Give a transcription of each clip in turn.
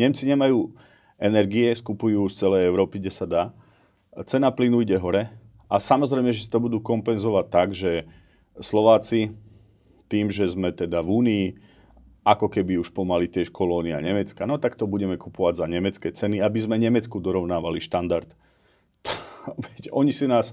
Nemci nemajú energie, skupujú z celej Európy, kde sa dá. Cena plynu ide hore a samozrejme, že si to budú kompenzovať tak, že Slováci tým, že sme teda v Únii, ako keby už pomali tiež kolónia Nemecka, no tak to budeme kupovať za nemecké ceny, aby sme Nemecku dorovnávali štandard. Oni si nás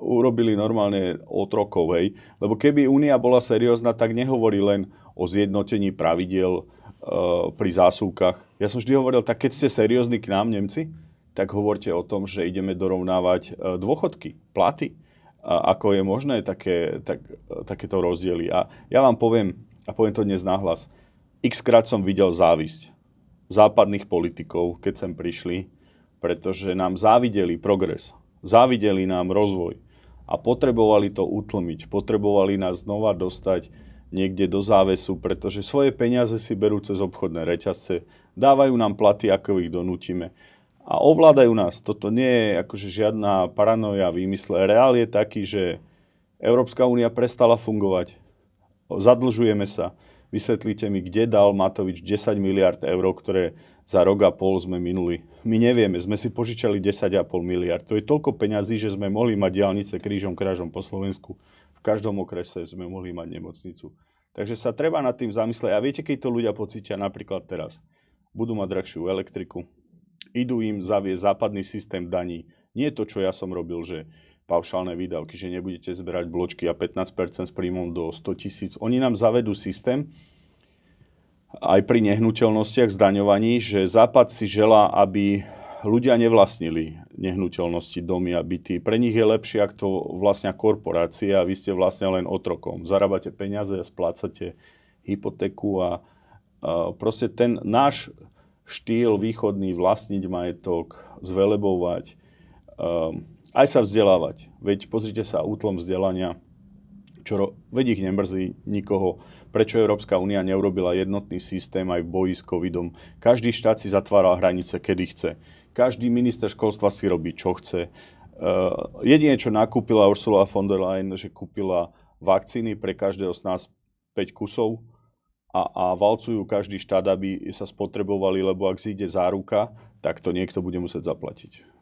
urobili normálne otrokov, hej. Lebo keby Únia bola seriózna, tak nehovorí len o zjednotení pravidel Eh, pri zásuvkách. Ja som vždy hovoril, tak keď ste seriózni k nám, Nemci, tak hovorte o tom, že ideme dorovnávať eh, dôchodky, platy. A ako je možné také, tak, eh, takéto rozdiely. A ja vám poviem, a poviem to dnes nahlas, x krát som videl závisť západných politikov, keď sem prišli, pretože nám závideli progres, závideli nám rozvoj a potrebovali to utlmiť, potrebovali nás znova dostať niekde do závesu, pretože svoje peniaze si berú cez obchodné reťazce, dávajú nám platy, ako ich donútime a ovládajú nás. Toto nie je akože žiadna paranoja výmysle. Reál je taký, že Európska únia prestala fungovať. Zadlžujeme sa. Vysvetlite mi, kde dal Matovič 10 miliard eur, ktoré za rok a pol sme minuli. My nevieme, sme si požičali 10,5 miliard. To je toľko peňazí, že sme mohli mať diálnice krížom krážom po Slovensku každom okrese sme mohli mať nemocnicu. Takže sa treba nad tým zamyslieť. A viete, keď to ľudia pocítia napríklad teraz? Budú mať drahšiu elektriku, idú im zaviesť západný systém daní. Nie to, čo ja som robil, že paušálne výdavky, že nebudete zberať bločky a 15% s príjmom do 100 tisíc. Oni nám zavedú systém, aj pri nehnuteľnostiach, zdaňovaní, že Západ si želá, aby ľudia nevlastnili, nehnuteľnosti, domy a byty. Pre nich je lepšie, ak to vlastne korporácia a vy ste vlastne len otrokom. Zarábate peniaze, splácate hypotéku a, a proste ten náš štýl východný vlastniť majetok, zvelebovať, um, aj sa vzdelávať. Veď pozrite sa, útlom vzdelania čo ro- veď ich nemrzí nikoho. Prečo Európska únia neurobila jednotný systém aj v boji s covidom? Každý štát si zatvára hranice, kedy chce. Každý minister školstva si robí, čo chce. Uh, eh, jedine, čo nakúpila Ursula von der Leyen, že kúpila vakcíny pre každého z nás 5 kusov a, a valcujú každý štát, aby sa spotrebovali, lebo ak zíde záruka, tak to niekto bude musieť zaplatiť.